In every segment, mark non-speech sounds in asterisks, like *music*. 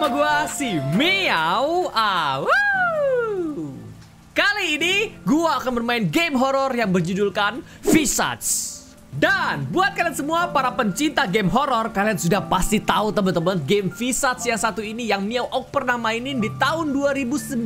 bersama gua si Miau Awu. Kali ini gua akan bermain game horor yang berjudulkan Visage. Dan buat kalian semua para pencinta game horor, kalian sudah pasti tahu teman-teman game Visage yang satu ini yang Miao Ok pernah mainin di tahun 2019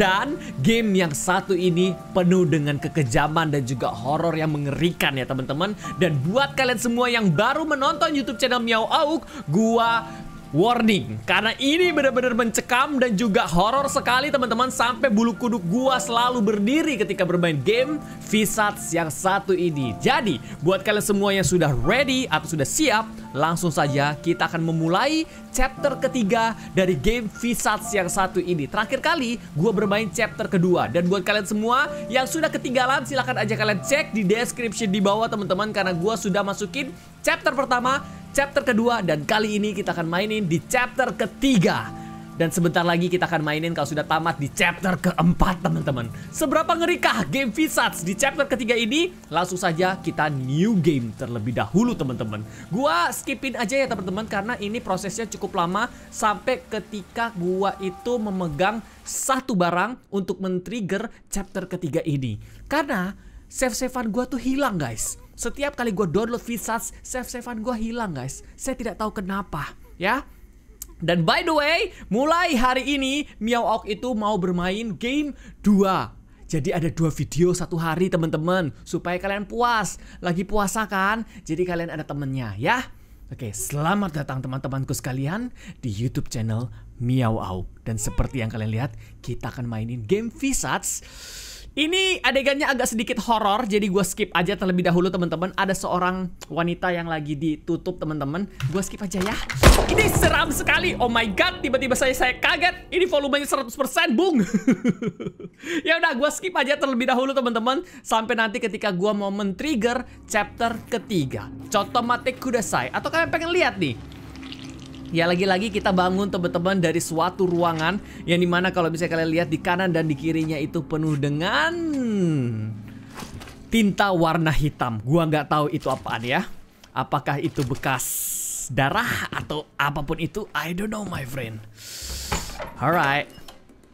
dan game yang satu ini penuh dengan kekejaman dan juga horor yang mengerikan ya teman-teman. Dan buat kalian semua yang baru menonton YouTube channel Miao Ok, gua Warning, karena ini benar-benar mencekam dan juga horor sekali teman-teman sampai bulu kuduk gua selalu berdiri ketika bermain game Visats yang satu ini. Jadi, buat kalian semua yang sudah ready atau sudah siap, langsung saja kita akan memulai chapter ketiga dari game Visats yang satu ini. Terakhir kali gua bermain chapter kedua dan buat kalian semua yang sudah ketinggalan silahkan aja kalian cek di description di bawah teman-teman karena gua sudah masukin chapter pertama chapter kedua dan kali ini kita akan mainin di chapter ketiga. Dan sebentar lagi kita akan mainin kalau sudah tamat di chapter keempat teman-teman. Seberapa ngerikah game Visats di chapter ketiga ini? Langsung saja kita new game terlebih dahulu teman-teman. Gua skipin aja ya teman-teman karena ini prosesnya cukup lama sampai ketika gua itu memegang satu barang untuk men-trigger chapter ketiga ini. Karena save-savean gua tuh hilang guys setiap kali gue download Vsauce, save-savean gue hilang guys. Saya tidak tahu kenapa ya. Dan by the way, mulai hari ini Miao Ok itu mau bermain game 2 jadi ada dua video satu hari teman-teman Supaya kalian puas Lagi puasa kan Jadi kalian ada temennya ya Oke selamat datang teman-temanku sekalian Di Youtube channel Miao Ok. Dan seperti yang kalian lihat Kita akan mainin game Vsauce. Ini adegannya agak sedikit horor, jadi gue skip aja terlebih dahulu teman-teman. Ada seorang wanita yang lagi ditutup teman-teman. Gue skip aja ya. Ini seram sekali. Oh my god, tiba-tiba saya saya kaget. Ini volumenya 100%, bung. *laughs* ya udah, gue skip aja terlebih dahulu teman-teman. Sampai nanti ketika gue mau men-trigger chapter ketiga. Contoh kuda saya. Atau kalian pengen lihat nih, Ya lagi-lagi kita bangun teman-teman dari suatu ruangan yang dimana kalau bisa kalian lihat di kanan dan di kirinya itu penuh dengan tinta warna hitam. Gua nggak tahu itu apaan ya. Apakah itu bekas darah atau apapun itu? I don't know my friend. Alright.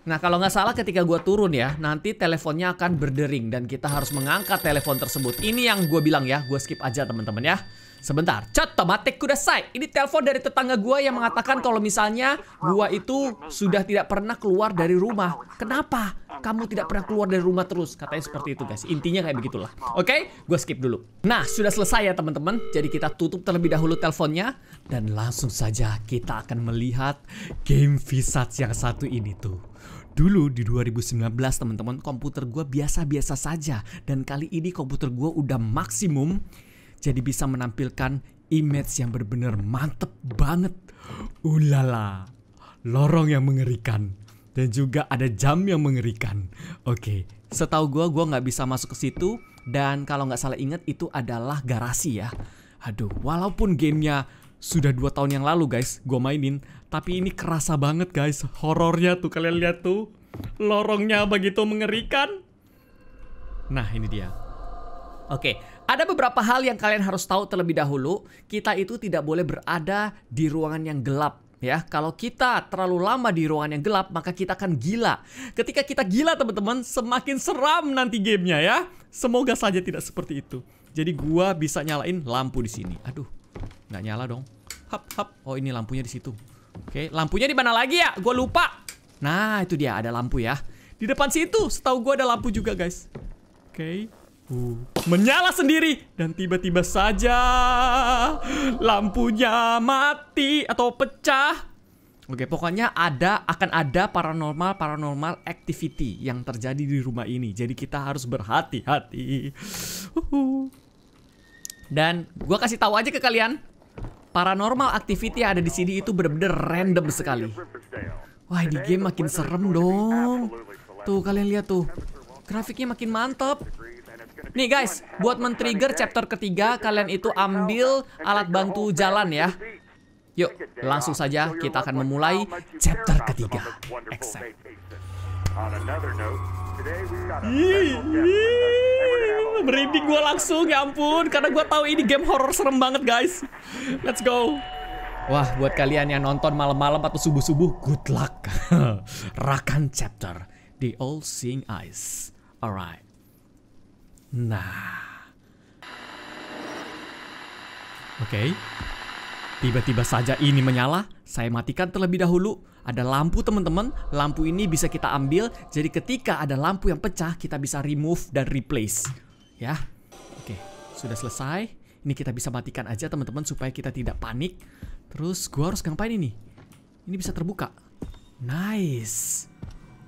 Nah kalau nggak salah ketika gue turun ya Nanti teleponnya akan berdering Dan kita harus mengangkat telepon tersebut Ini yang gue bilang ya Gue skip aja teman-teman ya Sebentar, cat tematik say. Ini telepon dari tetangga gua yang mengatakan kalau misalnya gua itu sudah tidak pernah keluar dari rumah. Kenapa? Kamu tidak pernah keluar dari rumah terus. Katanya seperti itu, guys. Intinya kayak begitulah. Oke, okay? gua skip dulu. Nah, sudah selesai ya, teman-teman. Jadi kita tutup terlebih dahulu teleponnya dan langsung saja kita akan melihat game Visage yang satu ini tuh. Dulu di 2019 teman-teman komputer gue biasa-biasa saja dan kali ini komputer gue udah maksimum jadi bisa menampilkan image yang benar-benar mantep banget. Ulala, lorong yang mengerikan dan juga ada jam yang mengerikan. Oke, okay. setahu gue gue nggak bisa masuk ke situ dan kalau nggak salah ingat itu adalah garasi ya. Aduh, walaupun gamenya sudah dua tahun yang lalu guys, gue mainin, tapi ini kerasa banget guys, horornya tuh kalian lihat tuh, lorongnya begitu mengerikan. Nah ini dia. Oke, okay. Ada beberapa hal yang kalian harus tahu terlebih dahulu. Kita itu tidak boleh berada di ruangan yang gelap. Ya, kalau kita terlalu lama di ruangan yang gelap, maka kita akan gila. Ketika kita gila, teman-teman, semakin seram nanti gamenya ya. Semoga saja tidak seperti itu. Jadi gua bisa nyalain lampu di sini. Aduh, nggak nyala dong. Hap, hap. Oh, ini lampunya di situ. Oke, lampunya di mana lagi ya? Gua lupa. Nah, itu dia ada lampu ya. Di depan situ, setahu gua ada lampu juga, guys. Oke menyala sendiri dan tiba-tiba saja lampunya mati atau pecah. Oke, pokoknya ada akan ada paranormal paranormal activity yang terjadi di rumah ini. Jadi kita harus berhati-hati. Dan gua kasih tahu aja ke kalian, paranormal activity yang ada di sini itu bener-bener random sekali. Wah, di game makin serem dong. Tuh kalian lihat tuh. Grafiknya makin mantap. Nih guys, buat men-trigger chapter ketiga, kalian itu ambil alat bantu jalan ya. Yuk, langsung saja kita akan memulai chapter ketiga. Merinding gue langsung, ya ampun. Karena gue tahu ini game horror serem banget guys. Let's go. Wah, buat kalian yang nonton malam-malam atau subuh-subuh, good luck. *laughs* Rakan chapter. The All Seeing Eyes. Alright. Nah. Oke. Okay. Tiba-tiba saja ini menyala, saya matikan terlebih dahulu. Ada lampu teman-teman, lampu ini bisa kita ambil. Jadi ketika ada lampu yang pecah, kita bisa remove dan replace. Ya. Oke, okay. sudah selesai. Ini kita bisa matikan aja teman-teman supaya kita tidak panik. Terus gua harus ngapain ini? Ini bisa terbuka. Nice.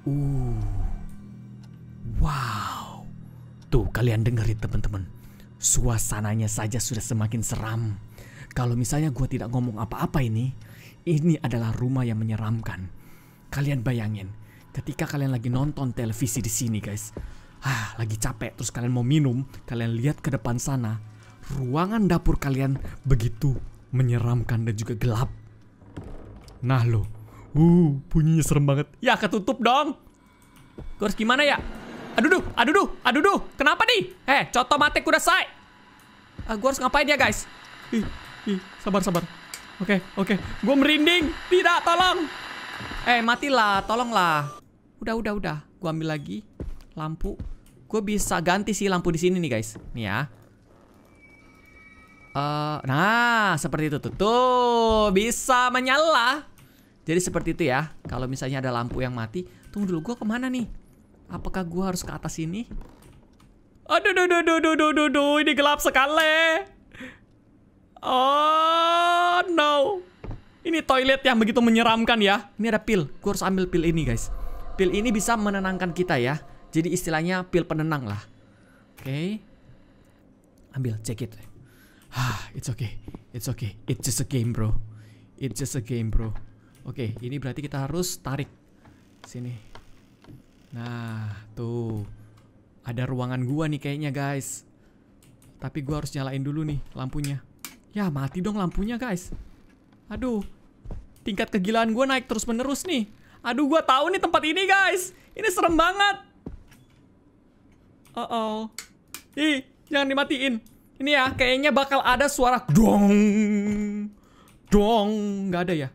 Uh. Wow. Tuh, kalian dengerin teman-teman. Suasananya saja sudah semakin seram. Kalau misalnya gue tidak ngomong apa-apa ini, ini adalah rumah yang menyeramkan. Kalian bayangin, ketika kalian lagi nonton televisi di sini guys, ah lagi capek terus kalian mau minum, kalian lihat ke depan sana, ruangan dapur kalian begitu menyeramkan dan juga gelap. Nah lo, uh bunyinya serem banget. Ya ketutup dong. Gue harus gimana ya? Aduh duh, aduh duh, aduh duh. Kenapa nih? Eh, coto mati kuda say. Uh, ah, gue harus ngapain ya, guys? Ih, ih, sabar, sabar. Oke, okay, oke. Okay. Gue merinding. Tidak, tolong. Eh, matilah, tolonglah. Udah, udah, udah. Gue ambil lagi lampu. Gue bisa ganti sih lampu di sini nih, guys. Nih ya. Uh, nah, seperti itu tuh. Tuh, bisa menyala. Jadi seperti itu ya. Kalau misalnya ada lampu yang mati, tunggu dulu gue kemana nih? Apakah gue harus ke atas ini? Aduh, aduh, aduh, aduh, aduh, aduh, aduh. ini gelap sekali. Oh no. Ini toilet yang begitu menyeramkan ya. Ini ada pil. Gue harus ambil pil ini guys. Pil ini bisa menenangkan kita ya. Jadi istilahnya pil penenang lah. Oke. Okay. Ambil, check it. Ah, it's okay. It's okay. It's just a game, bro. It's just a game, bro. Oke, okay, ini berarti kita harus tarik sini. Nah, tuh. Ada ruangan gua nih kayaknya, guys. Tapi gua harus nyalain dulu nih lampunya. Ya, mati dong lampunya, guys. Aduh. Tingkat kegilaan gua naik terus-menerus nih. Aduh, gua tahu nih tempat ini, guys. Ini serem banget. Uh-oh. Ih, jangan dimatiin. Ini ya, kayaknya bakal ada suara dong. Dong, nggak ada ya?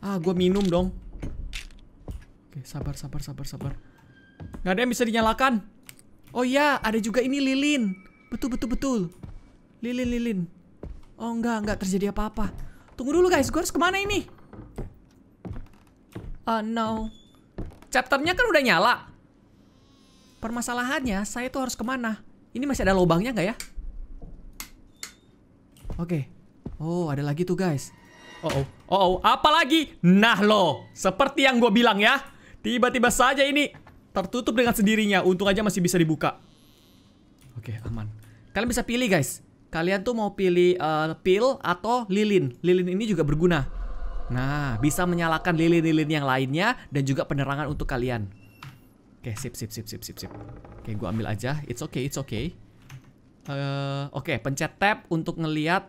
Ah, gua minum dong. Oke, sabar, sabar, sabar, sabar. Nggak ada yang bisa dinyalakan. Oh iya, ada juga ini lilin. Betul, betul, betul. Lilin, lilin. Oh enggak, enggak terjadi apa-apa. Tunggu dulu guys, gue harus kemana ini? Oh uh, no. Chapternya kan udah nyala. Permasalahannya, saya tuh harus kemana? Ini masih ada lubangnya nggak ya? Oke. Okay. Oh, ada lagi tuh guys. Oh, oh, oh, oh. apa lagi? Nah lo, seperti yang gue bilang ya. Tiba-tiba saja ini Tertutup dengan sendirinya. Untung aja masih bisa dibuka. Oke, okay, aman. Kalian bisa pilih, guys. Kalian tuh mau pilih uh, pil atau lilin. Lilin ini juga berguna. Nah, bisa menyalakan lilin-lilin yang lainnya dan juga penerangan untuk kalian. Oke, okay, sip, sip, sip, sip, sip, sip. Oke, okay, gue ambil aja. It's okay, it's okay. Uh, Oke, okay, pencet tab untuk ngeliat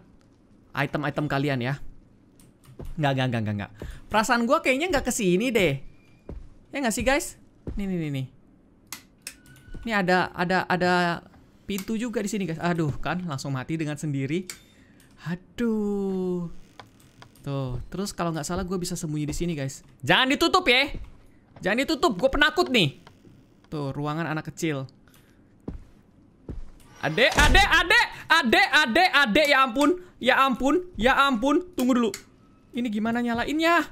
item-item kalian ya. Nggak, nggak, nggak, nggak, nggak. Perasaan gue kayaknya nggak kesini deh. Ya nggak sih, guys? Nih nih nih nih. Ini ada ada ada pintu juga di sini guys. Aduh kan langsung mati dengan sendiri. Aduh. Tuh terus kalau nggak salah gue bisa sembunyi di sini guys. Jangan ditutup ya. Jangan ditutup. Gue penakut nih. Tuh ruangan anak kecil. Ade, ade, ade, ade, ade, ade, ya ampun, ya ampun, ya ampun, tunggu dulu. Ini gimana nyalainnya?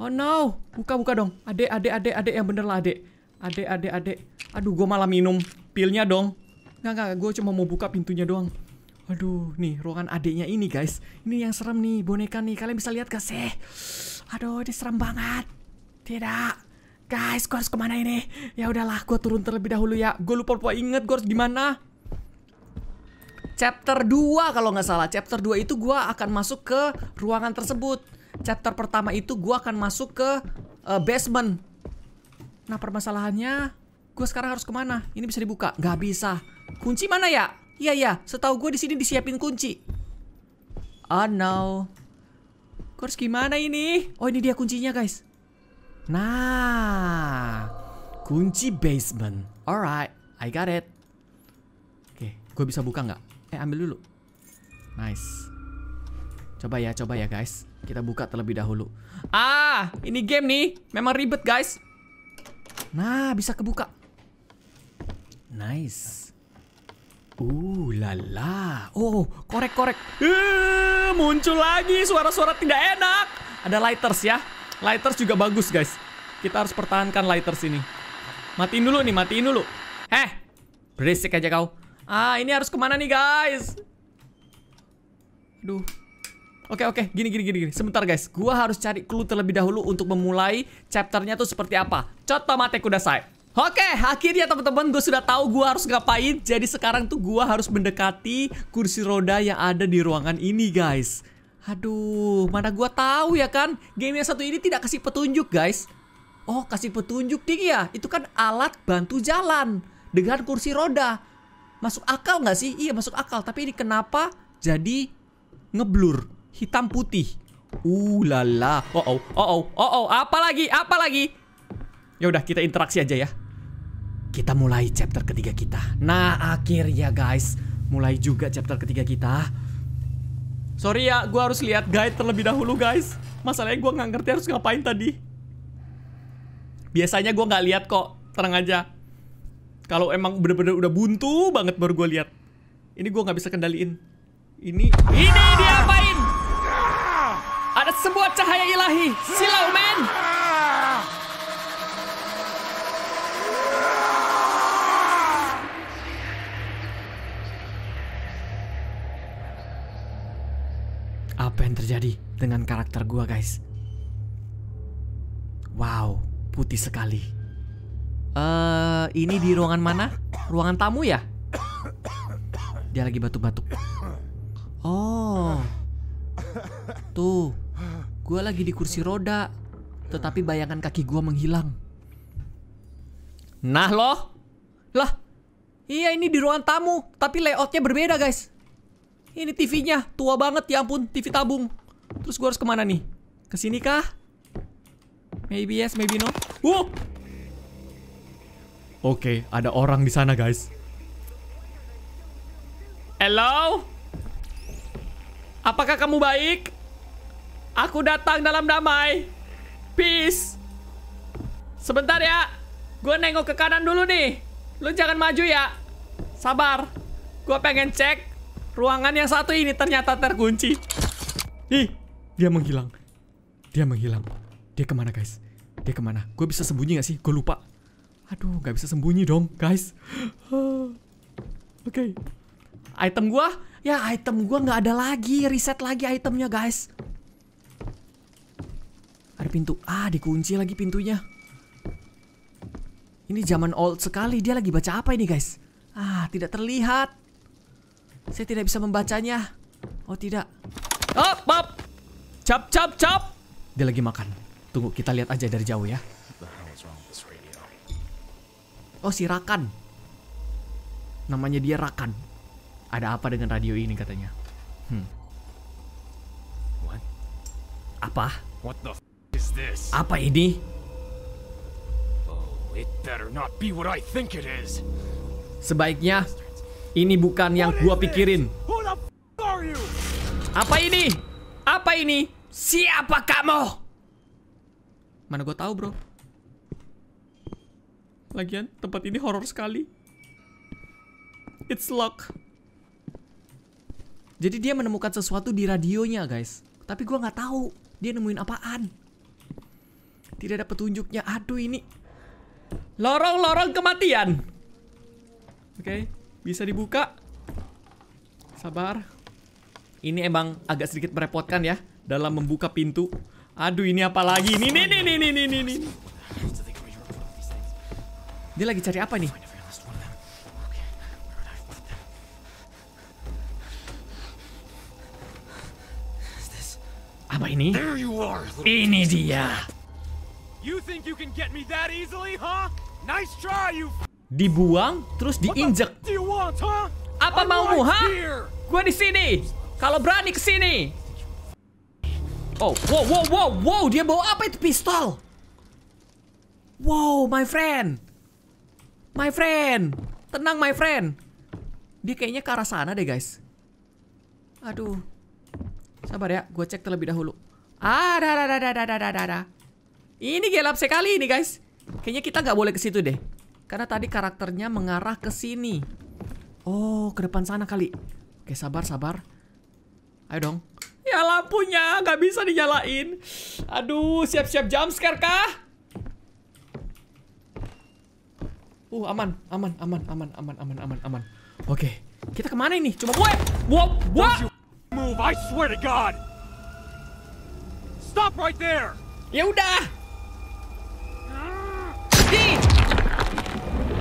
Oh no, buka, buka dong. Ade, ade, ade, ade, yang bener lah, ade. Adek, adek, adek. Aduh, gue malah minum pilnya dong. Nggak, nggak. Gue cuma mau buka pintunya doang. Aduh, nih ruangan adiknya ini guys. Ini yang serem nih, boneka nih. Kalian bisa lihat gak sih? Aduh, ini serem banget. Tidak. Guys, gue harus kemana ini? Ya udahlah, gue turun terlebih dahulu ya. Gue lupa lupa inget gue harus gimana. Chapter 2 kalau nggak salah. Chapter 2 itu gue akan masuk ke ruangan tersebut. Chapter pertama itu gue akan masuk ke uh, basement. Nah permasalahannya, gue sekarang harus kemana? Ini bisa dibuka? Gak bisa. Kunci mana ya? Iya iya, setahu gue di sini disiapin kunci. Oh no. Gue harus gimana ini? Oh ini dia kuncinya guys. Nah, kunci basement. Alright, I got it. Oke, okay, gue bisa buka nggak? Eh ambil dulu. Nice. Coba ya, coba ya guys. Kita buka terlebih dahulu. Ah, ini game nih memang ribet guys. Nah, bisa kebuka. Nice. Uh, lala. Oh, korek, korek. Uh, muncul lagi suara-suara tidak enak. Ada lighters ya. Lighters juga bagus, guys. Kita harus pertahankan lighters ini. Matiin dulu nih, matiin dulu. Heh, berisik aja kau. Ah, ini harus kemana nih, guys? Aduh. Oke oke, gini gini gini gini. Sebentar guys, gua harus cari clue terlebih dahulu untuk memulai chapternya tuh seperti apa. Contoh mate saya. Oke, okay, akhirnya teman-teman gue sudah tahu gue harus ngapain. Jadi sekarang tuh gue harus mendekati kursi roda yang ada di ruangan ini, guys. Aduh, mana gue tahu ya kan? Game yang satu ini tidak kasih petunjuk, guys. Oh, kasih petunjuk ding ya. Itu kan alat bantu jalan dengan kursi roda. Masuk akal nggak sih? Iya, masuk akal. Tapi ini kenapa jadi ngeblur? hitam putih. Uh lala. Oh oh oh oh oh oh. Apa lagi? Apa lagi? Ya udah kita interaksi aja ya. Kita mulai chapter ketiga kita. Nah akhirnya guys, mulai juga chapter ketiga kita. Sorry ya, gue harus lihat guide terlebih dahulu guys. Masalahnya gue nggak ngerti harus ngapain tadi. Biasanya gue nggak lihat kok, tenang aja. Kalau emang bener-bener udah buntu banget baru gue lihat. Ini gue nggak bisa kendaliin. Ini, ini dia apa? Ada sebuah cahaya ilahi. Silau, men! Apa yang terjadi dengan karakter gua, guys? Wow, putih sekali. Eh, uh, ini di ruangan mana? Ruangan tamu ya? Dia lagi batuk-batuk. Oh. Tuh. Gue lagi di kursi roda, tetapi bayangan kaki gue menghilang. Nah loh, lah, iya ini di ruangan tamu, tapi layoutnya berbeda guys. Ini TV-nya tua banget ya ampun, TV tabung. Terus gue harus kemana nih? Kesini kah? Maybe yes, maybe no. Uh. Oke, okay, ada orang di sana guys. Hello? Apakah kamu baik? Aku datang dalam damai. Peace. Sebentar ya. Gue nengok ke kanan dulu nih. Lu jangan maju ya. Sabar. Gue pengen cek ruangan yang satu ini ternyata terkunci. Ih, dia menghilang. Dia menghilang. Dia kemana guys? Dia kemana? Gue bisa sembunyi gak sih? Gue lupa. Aduh, gak bisa sembunyi dong guys. *gasps* Oke. Okay. Item gue? Ya item gue gak ada lagi. Reset lagi itemnya guys. Ada pintu. Ah, dikunci lagi pintunya. Ini zaman old sekali. Dia lagi baca apa ini, guys? Ah, tidak terlihat. Saya tidak bisa membacanya. Oh, tidak. Oh, bab. Cap, cap, cap. Dia lagi makan. Tunggu, kita lihat aja dari jauh ya. Oh, si Rakan. Namanya dia Rakan. Ada apa dengan radio ini katanya? Hmm. What? Apa? What the apa ini? Oh, Sebaiknya ini bukan yang gua pikirin. Apa ini? Apa ini? Siapa kamu? Mana gua tahu, Bro? Lagian tempat ini horor sekali. It's lock. Jadi dia menemukan sesuatu di radionya, guys. Tapi gua nggak tahu dia nemuin apaan. Tidak ada petunjuknya. Aduh ini. Lorong-lorong kematian. Oke, okay. bisa dibuka. Sabar. Ini emang agak sedikit merepotkan ya dalam membuka pintu. Aduh, ini apa lagi? Ini ini ini ini ini ini. Dia lagi cari apa nih? Apa ini? Ini dia. Dibuang, terus diinjek. Apa I'm maumu, ha? Gue di sini. Kalau berani ke sini. Oh, wow, wow, wow, wow, dia bawa apa itu pistol? Wow, my friend. My friend. Tenang, my friend. Dia kayaknya ke arah sana deh, guys. Aduh. Sabar ya, gue cek terlebih dahulu. Ah, dah, dah, dah, dah, dah, dah, dah, dah. Ini gelap sekali ini guys. Kayaknya kita nggak boleh ke situ deh. Karena tadi karakternya mengarah ke sini. Oh, ke depan sana kali. Oke, sabar, sabar. Ayo dong. Ya lampunya nggak bisa dinyalain. Aduh, siap-siap jumpscare kah? Uh, aman, aman, aman, aman, aman, aman, aman, aman. Oke, kita kemana ini? Cuma gue, What? Move, I swear to God. Stop right there. Ya udah,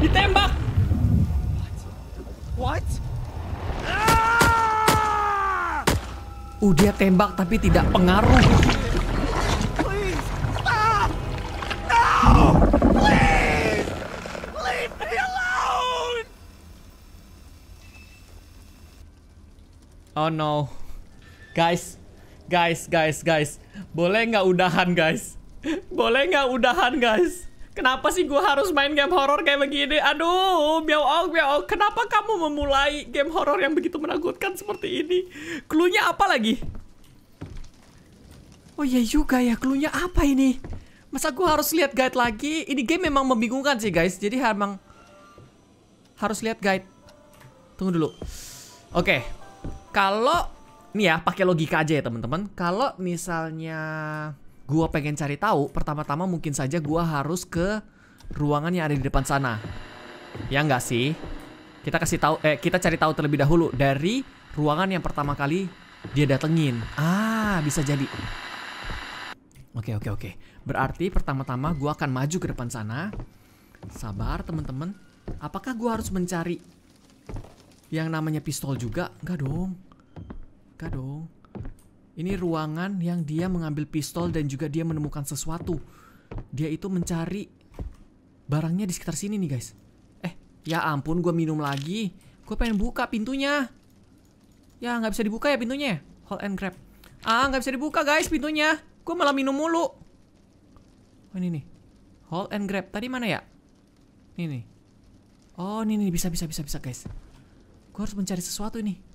Ditembak! What? What? Ah! dia tembak tapi tidak pengaruh. Oh no. Guys, guys, guys, guys. Boleh nggak udahan, guys? Boleh nggak udahan, guys? Kenapa sih gue harus main game horor kayak begini? Aduh, biar all. Kenapa kamu memulai game horor yang begitu menakutkan seperti ini? Klunya apa lagi? Oh iya juga ya, klunya apa ini? Masa gue harus lihat guide lagi? Ini game memang membingungkan sih guys. Jadi emang harus lihat guide. Tunggu dulu. Oke, kalau nih ya pakai logika aja ya teman-teman. Kalau misalnya gua pengen cari tahu, pertama-tama mungkin saja gua harus ke ruangan yang ada di depan sana. Ya nggak sih? Kita kasih tahu eh kita cari tahu terlebih dahulu dari ruangan yang pertama kali dia datengin. Ah, bisa jadi. Oke, oke, oke. Berarti pertama-tama gua akan maju ke depan sana. Sabar, temen-temen Apakah gua harus mencari yang namanya pistol juga? Enggak dong. Enggak dong. Ini ruangan yang dia mengambil pistol dan juga dia menemukan sesuatu. Dia itu mencari barangnya di sekitar sini nih guys. Eh, ya ampun gue minum lagi. Gue pengen buka pintunya. Ya nggak bisa dibuka ya pintunya. Ya? Hold and grab. Ah nggak bisa dibuka guys pintunya. Gue malah minum mulu. Oh ini nih. Hold and grab. Tadi mana ya? Ini nih. Oh ini nih bisa bisa bisa bisa guys. Gue harus mencari sesuatu ini.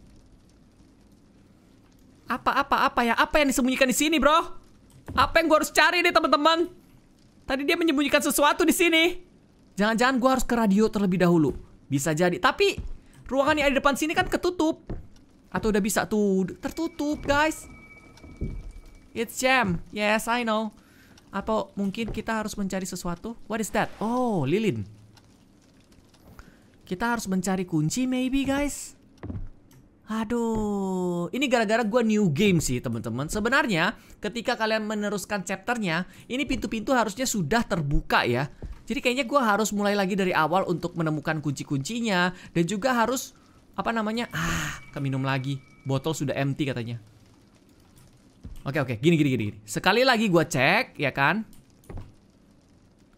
Apa, apa, apa ya? Apa yang disembunyikan di sini, bro? Apa yang gua harus cari nih, teman-teman? Tadi dia menyembunyikan sesuatu di sini. Jangan-jangan gua harus ke radio terlebih dahulu. Bisa jadi. Tapi, ruangan yang ada di depan sini kan ketutup. Atau udah bisa tuh. Tertutup, guys. It's jam. Yes, I know. Atau mungkin kita harus mencari sesuatu? What is that? Oh, lilin. Kita harus mencari kunci maybe, guys. Aduh, ini gara-gara gue new game sih teman-teman. Sebenarnya ketika kalian meneruskan chapternya, ini pintu-pintu harusnya sudah terbuka ya. Jadi kayaknya gue harus mulai lagi dari awal untuk menemukan kunci-kuncinya dan juga harus apa namanya? Ah, minum lagi. Botol sudah empty katanya. Oke oke, gini gini gini. Sekali lagi gue cek ya kan.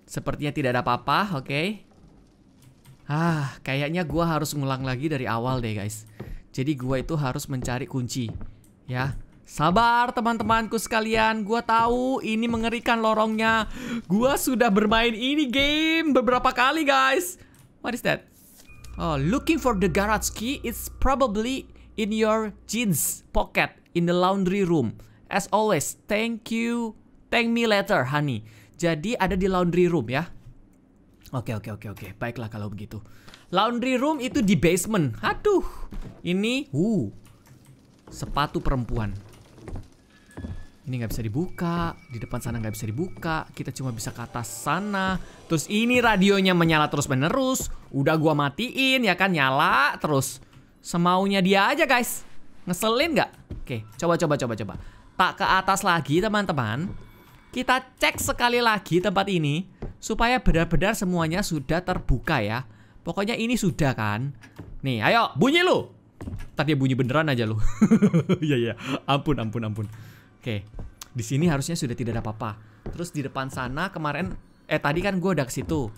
Sepertinya tidak ada apa-apa, oke. okay. Ah, kayaknya gue harus ngulang lagi dari awal deh guys. Jadi gue itu harus mencari kunci. Ya. Sabar teman-temanku sekalian, Gue tahu ini mengerikan lorongnya. Gue sudah bermain ini game beberapa kali, guys. What is that? Oh, looking for the garage key It's probably in your jeans pocket in the laundry room. As always, thank you. Thank me later, honey. Jadi ada di laundry room ya. Oke, oke, oke, oke. Baiklah kalau begitu. Laundry room itu di basement. Aduh. Ini uh. Sepatu perempuan. Ini nggak bisa dibuka, di depan sana nggak bisa dibuka, kita cuma bisa ke atas sana. Terus ini radionya menyala terus menerus. Udah gua matiin ya kan nyala terus. Semaunya dia aja guys. Ngeselin nggak? Oke, coba coba coba coba. Tak ke atas lagi teman-teman. Kita cek sekali lagi tempat ini supaya benar-benar semuanya sudah terbuka ya. Pokoknya ini sudah kan. Nih, ayo bunyi lu. Tadi bunyi beneran aja lu. *laughs* Iya iya. Ampun ampun ampun. Oke. Di sini harusnya sudah tidak ada apa-apa. Terus di depan sana kemarin eh tadi kan gua udah ke situ.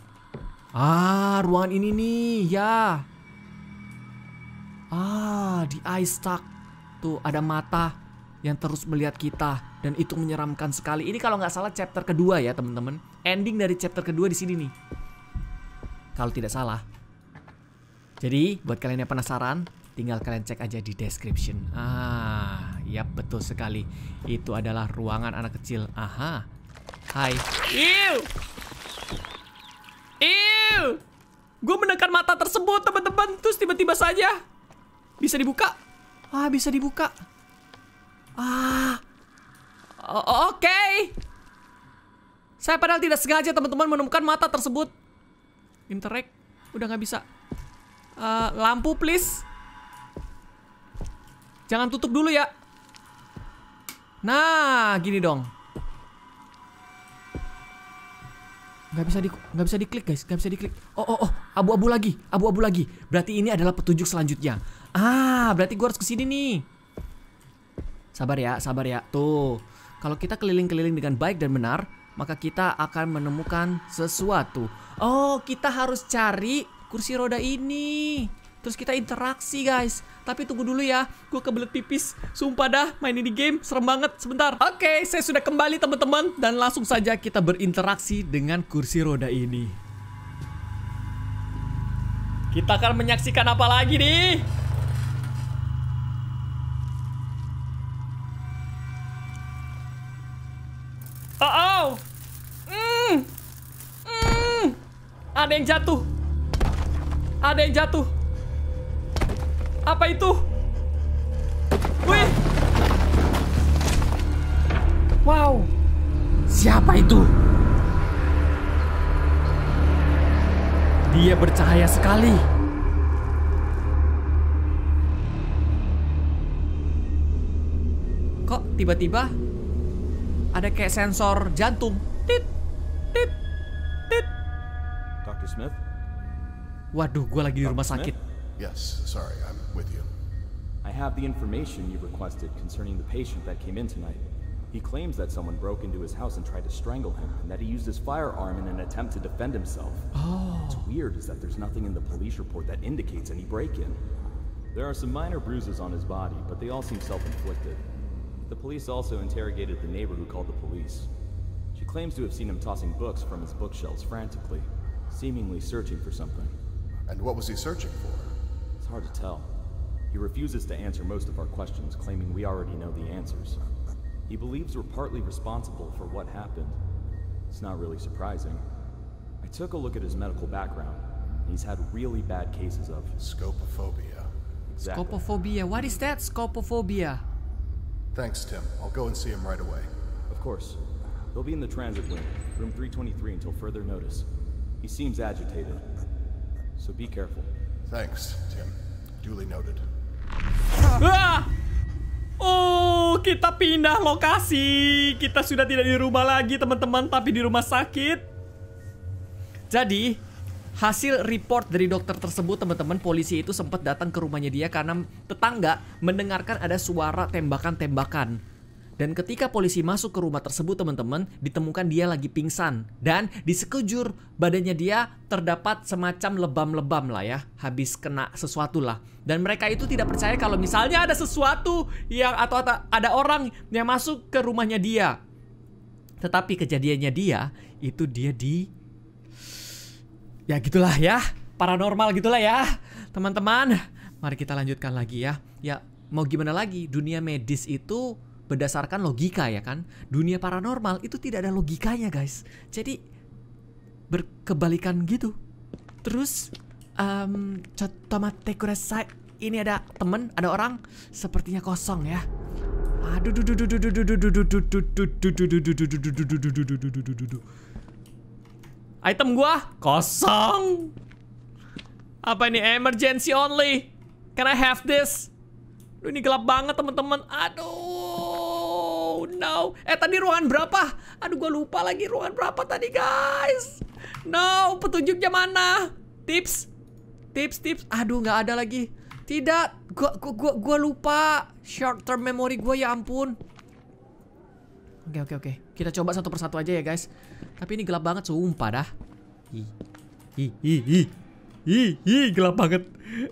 Ah, ruangan ini nih, ya. Ah, di ice stuck. Tuh ada mata yang terus melihat kita dan itu menyeramkan sekali. Ini kalau nggak salah chapter kedua ya, teman-teman. Ending dari chapter kedua di sini nih. Kalau tidak salah. Jadi buat kalian yang penasaran, tinggal kalian cek aja di description. Ah, ya betul sekali. Itu adalah ruangan anak kecil. Aha. Hai. Ew. Ew. Gue menekan mata tersebut, teman-teman. Terus tiba-tiba saja bisa dibuka. Ah, bisa dibuka. Ah. Oke. Okay. Saya padahal tidak sengaja teman-teman menemukan mata tersebut. Interact. Udah nggak bisa. Eh, lampu please. Jangan tutup dulu ya. Nah, gini dong. Gak bisa di nggak bisa diklik guys, Gak bisa diklik. Oh oh oh, abu-abu lagi, abu-abu lagi. Berarti ini adalah petunjuk selanjutnya. Ah, berarti gua harus kesini nih. Sabar ya, sabar ya. Tuh, kalau kita keliling-keliling dengan baik dan benar, maka kita akan menemukan sesuatu. Oh, kita harus cari kursi roda ini. Terus kita interaksi guys Tapi tunggu dulu ya Gue kebelet pipis Sumpah dah main ini game Serem banget sebentar Oke okay, saya sudah kembali teman-teman Dan langsung saja kita berinteraksi dengan kursi roda ini Kita akan menyaksikan apa lagi nih Oh, oh. Mm. Mm. Ada yang jatuh ada yang jatuh. Apa itu? Wih. Wow. Siapa itu? Dia bercahaya sekali. Kok tiba-tiba ada kayak sensor jantung? Waduh, gue lagi di rumah sakit. Yes, sorry, I'm with you. I have the information you requested concerning the patient that came in tonight. He claims that someone broke into his house and tried to strangle him, and that he used his firearm in an attempt to defend himself. Oh. What's weird is that there's nothing in the police report that indicates any break-in. There are some minor bruises on his body, but they all seem self-inflicted. The police also interrogated the neighbor who called the police. She claims to have seen him tossing books from his bookshelves frantically, seemingly searching for something. And what was he searching for? It's hard to tell. He refuses to answer most of our questions, claiming we already know the answers. He believes we're partly responsible for what happened. It's not really surprising. I took a look at his medical background, he's had really bad cases of... Scopophobia. Exactly. Scopophobia. What is that, scopophobia? Thanks, Tim. I'll go and see him right away. Of course. He'll be in the transit wing, room 323 until further notice. He seems agitated. so be careful. Thanks, Tim. Duly noted. Ah! Oh, kita pindah lokasi. Kita sudah tidak di rumah lagi, teman-teman, tapi di rumah sakit. Jadi, Hasil report dari dokter tersebut, teman-teman, polisi itu sempat datang ke rumahnya dia karena tetangga mendengarkan ada suara tembakan-tembakan. Dan ketika polisi masuk ke rumah tersebut teman-teman ditemukan dia lagi pingsan dan di sekujur badannya dia terdapat semacam lebam-lebam lah ya habis kena sesuatu lah. Dan mereka itu tidak percaya kalau misalnya ada sesuatu yang atau ada orang yang masuk ke rumahnya dia. Tetapi kejadiannya dia itu dia di ya gitulah ya paranormal gitulah ya teman-teman. Mari kita lanjutkan lagi ya. Ya mau gimana lagi dunia medis itu berdasarkan logika ya kan. Dunia paranormal itu tidak ada logikanya guys. Jadi berkebalikan gitu. Terus um, Tomate Kuresai ini ada temen, ada orang sepertinya kosong ya. Aduh, Item gua kosong. Apa ini emergency only? Can I have this? Duh, ini gelap banget teman-teman. Aduh, no. Eh tadi ruangan berapa? Aduh, gue lupa lagi ruangan berapa tadi guys. No, petunjuknya mana? Tips, tips, tips. Aduh, nggak ada lagi. Tidak, gue gua, gua, gua lupa short term memory gue ya ampun. Oke oke oke, kita coba satu persatu aja ya guys. Tapi ini gelap banget sumpah dah. Hi hi hi hi hi, hi gelap banget.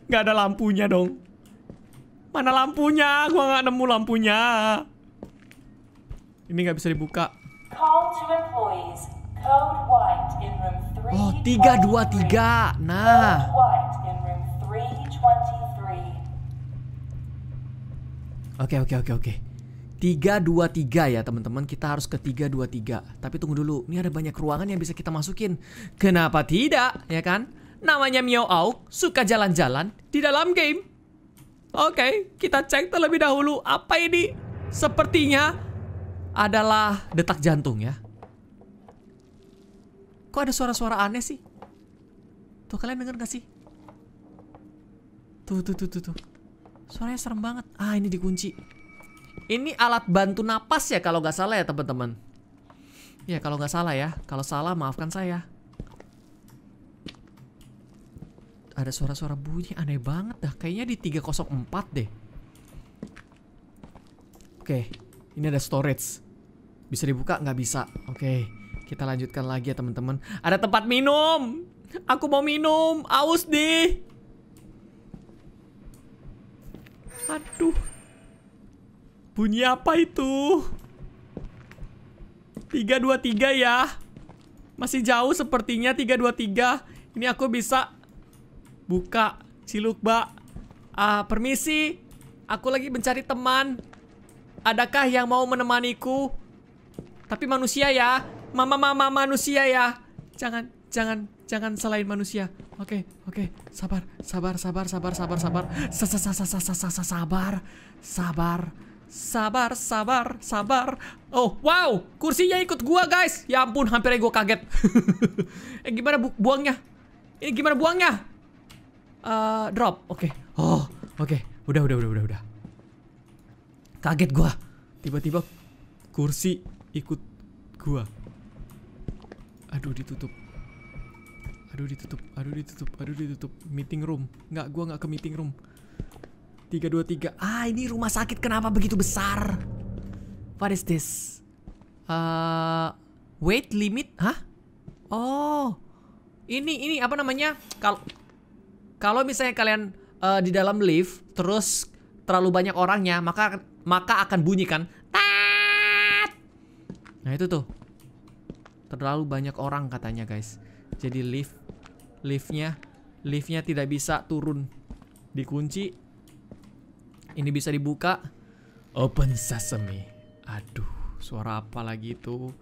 Gak ada lampunya dong. Mana lampunya? Gua nggak nemu lampunya. Ini nggak bisa dibuka. Oh, tiga dua tiga. Nah. Oke, oke, oke, oke. tiga ya, teman-teman. Kita harus ke tiga. Tapi tunggu dulu. Ini ada banyak ruangan yang bisa kita masukin. Kenapa tidak, ya kan? Namanya Miao Auk, suka jalan-jalan di dalam game. Oke, kita cek terlebih dahulu apa ini. Sepertinya adalah detak jantung ya. Kok ada suara-suara aneh sih? Tuh kalian dengar gak sih? Tuh tuh tuh tuh tuh. Suaranya serem banget. Ah ini dikunci. Ini alat bantu napas ya kalau nggak salah ya teman-teman. Ya kalau nggak salah ya. Kalau salah maafkan saya. ada suara-suara bunyi aneh banget dah. Kayaknya di 304 deh. Oke, okay, ini ada storage. Bisa dibuka? Nggak bisa. Oke, okay, kita lanjutkan lagi ya teman-teman. Ada tempat minum. Aku mau minum. Aus deh. Aduh. Bunyi apa itu? 323 ya. Masih jauh sepertinya 323. Ini aku bisa Buka Cilukba Ah, permisi Aku lagi mencari teman Adakah yang mau menemaniku? Tapi manusia ya Mama mama manusia ya Jangan, jangan, jangan selain manusia Oke, oke Sabar, sabar, sabar, sabar, sabar, sabar Sabar Sabar Sabar, sabar, sabar sabar Oh, wow Kursinya ikut gua guys Ya ampun, hampir gua kaget *laughs* Eh, gimana bu buangnya? Ini gimana buangnya? Eh, drop. Oke. Okay. Oh, oke. Okay. Udah, udah, udah, udah, udah. Kaget gua. Tiba-tiba kursi ikut gua. Aduh, ditutup. Aduh, ditutup. Aduh, ditutup. Aduh, ditutup. Meeting room. Nggak, gua nggak ke meeting room. 323. Ah, ini rumah sakit kenapa begitu besar? What is this? Uh, weight limit? Hah? Oh. Ini ini apa namanya? Kalau kalau misalnya kalian uh, di dalam lift terus terlalu banyak orangnya, maka maka akan bunyikan kan. Nah, itu tuh. Terlalu banyak orang katanya, guys. Jadi lift liftnya liftnya tidak bisa turun. Dikunci. Ini bisa dibuka. Open sesame. Aduh, suara apa lagi itu?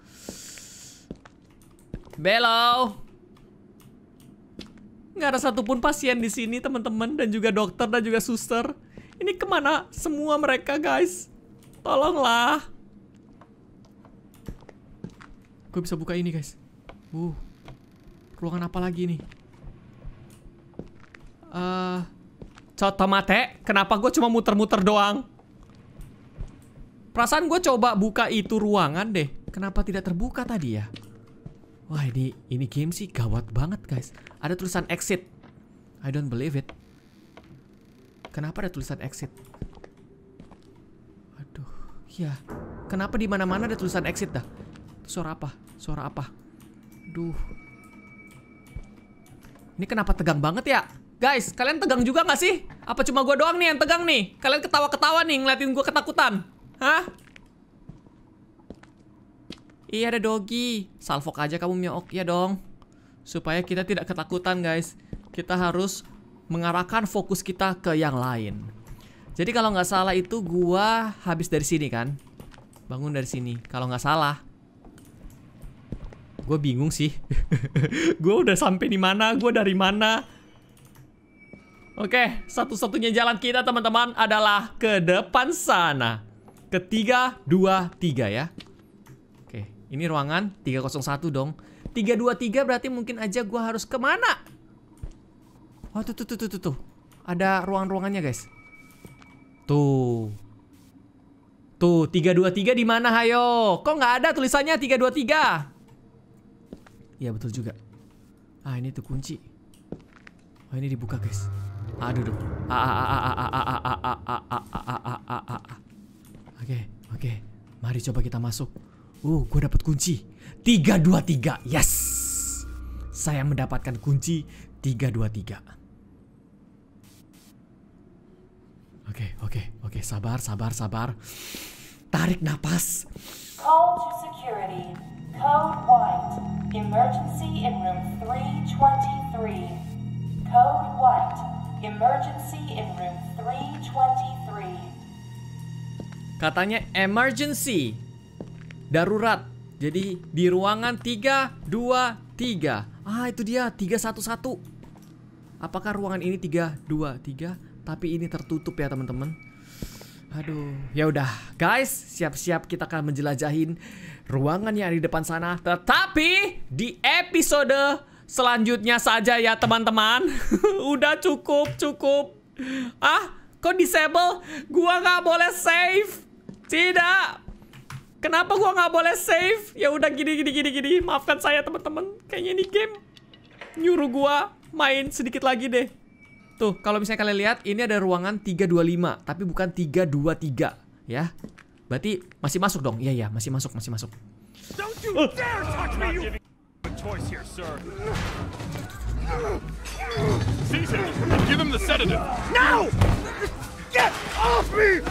Belau. Nggak ada satupun pasien di sini teman-teman dan juga dokter dan juga suster. Ini kemana semua mereka guys? Tolonglah. Gue bisa buka ini guys. Uh, ruangan apa lagi nih? Uh, eh, Coto mate, kenapa gue cuma muter-muter doang? Perasaan gue coba buka itu ruangan deh. Kenapa tidak terbuka tadi ya? Wah ini ini game sih gawat banget guys. Ada tulisan exit. I don't believe it. Kenapa ada tulisan exit? Aduh, ya. Kenapa di mana-mana ada tulisan exit dah? Suara apa? Suara apa? Duh. Ini kenapa tegang banget ya? Guys, kalian tegang juga gak sih? Apa cuma gue doang nih yang tegang nih? Kalian ketawa-ketawa nih ngeliatin gue ketakutan. Hah? Iya ada doggy. Salvok aja kamu Miok ya dong. Supaya kita tidak ketakutan guys. Kita harus mengarahkan fokus kita ke yang lain. Jadi kalau nggak salah itu gua habis dari sini kan. Bangun dari sini. Kalau nggak salah. Gue bingung sih. *laughs* gue udah sampai di mana? Gue dari mana? Oke, satu-satunya jalan kita teman-teman adalah ke depan sana. Ketiga, dua, tiga ya. Ini ruangan 301 dong. 323 berarti mungkin aja gue harus kemana? Oh tuh tuh tuh tuh tuh. tuh. Ada ruangan-ruangannya guys. Tuh. Tuh 323 di mana hayo? Kok nggak ada tulisannya 323? Iya betul juga. Ah ini tuh kunci. Oh ini dibuka guys. Aduh duh. Oke, oke. Mari coba kita masuk. Uh, gue dapat kunci. 323. Yes. Saya mendapatkan kunci 323. Oke, okay, oke, okay, oke, okay. sabar, sabar, sabar. Tarik napas. Call to security. Code white. Emergency in room 323. Code white. Emergency in room 323. Katanya emergency darurat. Jadi di ruangan 3, 2, 3. Ah itu dia 311. Apakah ruangan ini 3, 2, 3? Tapi ini tertutup ya teman-teman. Aduh, ya udah, guys, siap-siap kita akan menjelajahin ruangan yang ada di depan sana. Tetapi di episode selanjutnya saja ya teman-teman. *laughs* udah cukup, cukup. Ah, kok disable? Gua nggak boleh save. Tidak, Kenapa gua nggak boleh save? Ya udah gini gini gini gini. Maafkan saya teman-teman. Kayaknya ini game nyuruh gua main sedikit lagi deh. Tuh, kalau misalnya kalian lihat ini ada ruangan 325, tapi bukan 323 ya. Berarti masih masuk dong. Iya iya, masih masuk, masih masuk. Now! Get off me!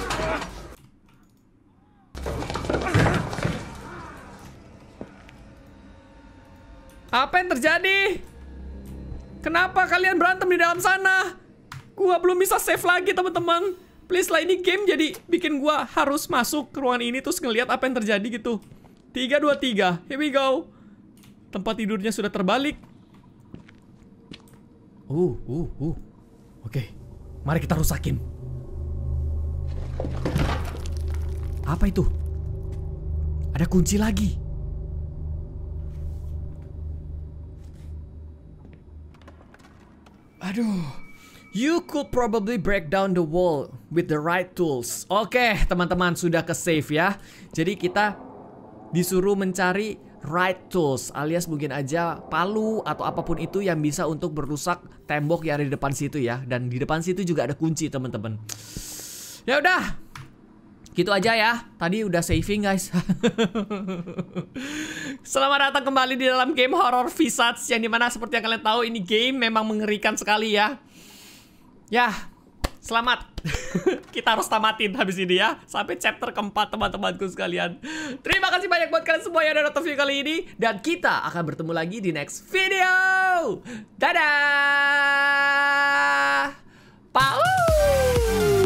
Apa yang terjadi? Kenapa kalian berantem di dalam sana? Gua belum bisa save lagi, teman-teman. Please lah ini game jadi bikin gua harus masuk ke ruangan ini terus ngelihat apa yang terjadi gitu. 3 2 3. Here we go. Tempat tidurnya sudah terbalik. Uh, uh, uh. Oke. Okay. Mari kita rusakin. Apa itu? Ada kunci lagi. Aduh. You could probably break down the wall with the right tools. Oke, okay, teman-teman sudah ke save ya. Jadi kita disuruh mencari right tools alias mungkin aja palu atau apapun itu yang bisa untuk merusak tembok yang ada di depan situ ya. Dan di depan situ juga ada kunci, teman-teman. Ya udah, Gitu aja ya. Tadi udah saving guys. *laughs* Selamat datang kembali di dalam game horror Visage yang dimana seperti yang kalian tahu ini game memang mengerikan sekali ya. Ya, selamat. *laughs* Kita harus tamatin habis ini ya. Sampai chapter keempat teman-temanku sekalian. Terima kasih banyak buat kalian semua yang udah nonton video kali ini. Dan kita akan bertemu lagi di next video. Dadah! Pau!